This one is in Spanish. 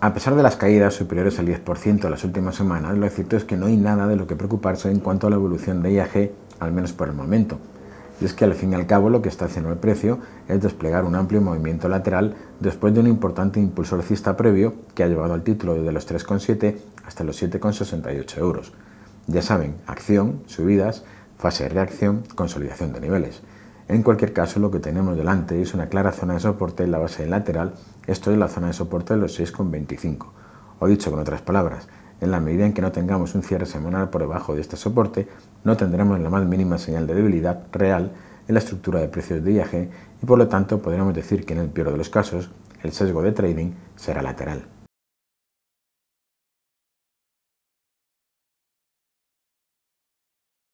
A pesar de las caídas superiores al 10% en las últimas semanas, lo cierto es que no hay nada de lo que preocuparse en cuanto a la evolución de IAG, al menos por el momento. Y es que al fin y al cabo lo que está haciendo el precio es desplegar un amplio movimiento lateral después de un importante impulso alcista previo que ha llevado al título desde los 3,7 hasta los 7,68 euros. Ya saben, acción, subidas, fase de reacción, consolidación de niveles. En cualquier caso, lo que tenemos delante es una clara zona de soporte en la base lateral, esto es la zona de soporte de los 6,25. O dicho con otras palabras, en la medida en que no tengamos un cierre semanal por debajo de este soporte, no tendremos la más mínima señal de debilidad real en la estructura de precios de IAG y por lo tanto podremos decir que en el peor de los casos, el sesgo de trading será lateral.